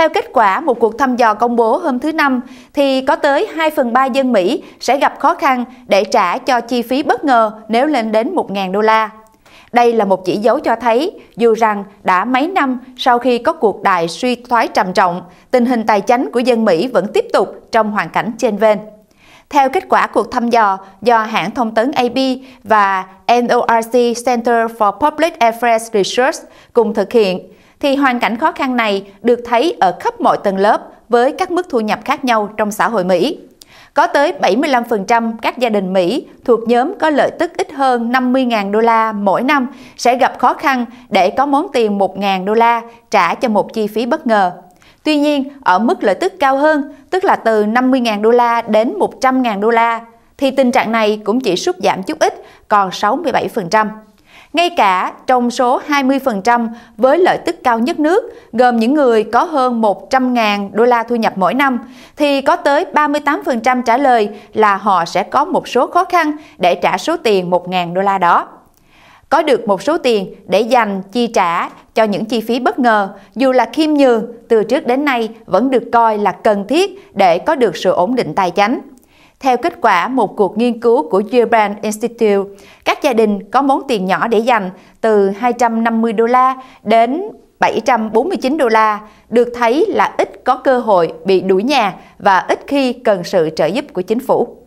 Theo kết quả một cuộc thăm dò công bố hôm thứ Năm, thì có tới 2 phần 3 dân Mỹ sẽ gặp khó khăn để trả cho chi phí bất ngờ nếu lên đến 1.000 đô la. Đây là một chỉ dấu cho thấy, dù rằng đã mấy năm sau khi có cuộc đại suy thoái trầm trọng, tình hình tài chính của dân Mỹ vẫn tiếp tục trong hoàn cảnh trên vên. Theo kết quả cuộc thăm dò do hãng thông tấn AP và NORC Center for Public Affairs Research cùng thực hiện, thì hoàn cảnh khó khăn này được thấy ở khắp mọi tầng lớp với các mức thu nhập khác nhau trong xã hội Mỹ. Có tới 75% các gia đình Mỹ thuộc nhóm có lợi tức ít hơn 50.000 đô la mỗi năm sẽ gặp khó khăn để có món tiền 1.000 đô la trả cho một chi phí bất ngờ. Tuy nhiên, ở mức lợi tức cao hơn, tức là từ 50.000 đô la đến 100.000 đô la, thì tình trạng này cũng chỉ sút giảm chút ít, còn 67% ngay cả trong số 20% với lợi tức cao nhất nước, gồm những người có hơn 100.000 đô la thu nhập mỗi năm, thì có tới 38% trả lời là họ sẽ có một số khó khăn để trả số tiền 1.000 đô la đó. Có được một số tiền để dành chi trả cho những chi phí bất ngờ, dù là khiêm nhường, từ trước đến nay vẫn được coi là cần thiết để có được sự ổn định tài chính. Theo kết quả một cuộc nghiên cứu của Urban Institute, các gia đình có món tiền nhỏ để dành từ 250 đô la đến 749 đô la được thấy là ít có cơ hội bị đuổi nhà và ít khi cần sự trợ giúp của chính phủ.